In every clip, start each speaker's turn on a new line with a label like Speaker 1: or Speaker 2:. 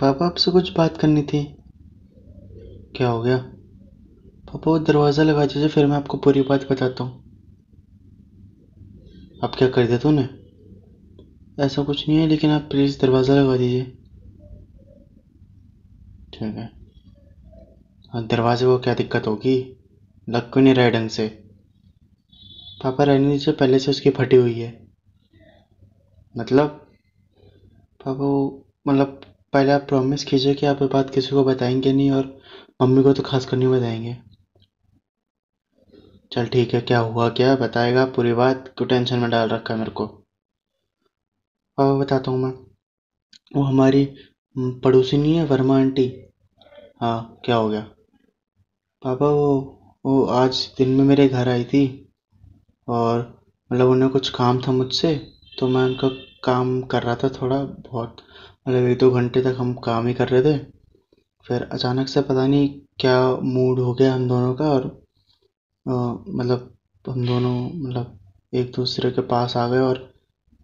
Speaker 1: पापा आपसे कुछ बात करनी थी क्या हो गया पापा वो दरवाज़ा लगा दीजिए फिर मैं आपको पूरी बात बताता हूँ आप क्या कर देते उन्हें ऐसा कुछ नहीं है लेकिन आप प्लीज़ दरवाज़ा लगा दीजिए ठीक है हाँ दरवाजे को क्या दिक्कत होगी लग क्यों नहीं रहे ढंग से पापा रहने दीजिए पहले से उसकी फटी हुई है मतलब पापा वो मतलब पहले आप प्रॉमिस कीजिए कि आप ये बात किसी को बताएंगे नहीं और मम्मी को तो खास कर नहीं बताएंगे चल ठीक है क्या हुआ क्या बताएगा पूरी बात क्यों टेंशन में डाल रखा है मेरे को पापा बताता हूँ मैं वो हमारी हम्म, पड़ोसी नहीं है वर्मा आंटी हाँ क्या हो गया पापा वो वो आज दिन में मेरे घर आई थी और मतलब उन्हें कुछ काम था मुझसे तो मैं उनका काम कर रहा था थोड़ा बहुत मतलब एक दो घंटे तक हम काम ही कर रहे थे फिर अचानक से पता नहीं क्या मूड हो गया हम दोनों का और मतलब हम दोनों मतलब एक दूसरे के पास आ गए और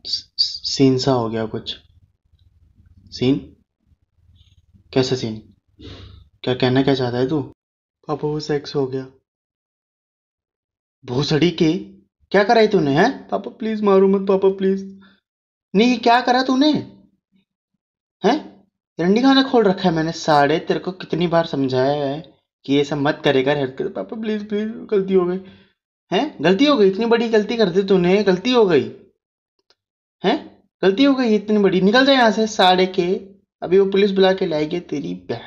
Speaker 1: सीन सा हो गया कुछ सीन कैसे सीन क्या कहना क्या चाहता है तू पापा वो सेक्स हो गया भूसड़ी के क्या कराई तूने है पापा प्लीज मारू मत पापा प्लीज नहीं क्या करा तूने हैं रंडी खाना खोल रखा है मैंने साढ़े तेरे को कितनी बार समझाया है कि ये सब मत करेगा हेल्प कर पापा प्लीज प्लीज गलती हो गई है गलती हो गई इतनी बड़ी गलती कर दी तूने गलती हो गई है गलती हो गई इतनी बड़ी निकल जाए यहाँ से साढ़े के अभी वो पुलिस बुला के लाएगी तेरी बहन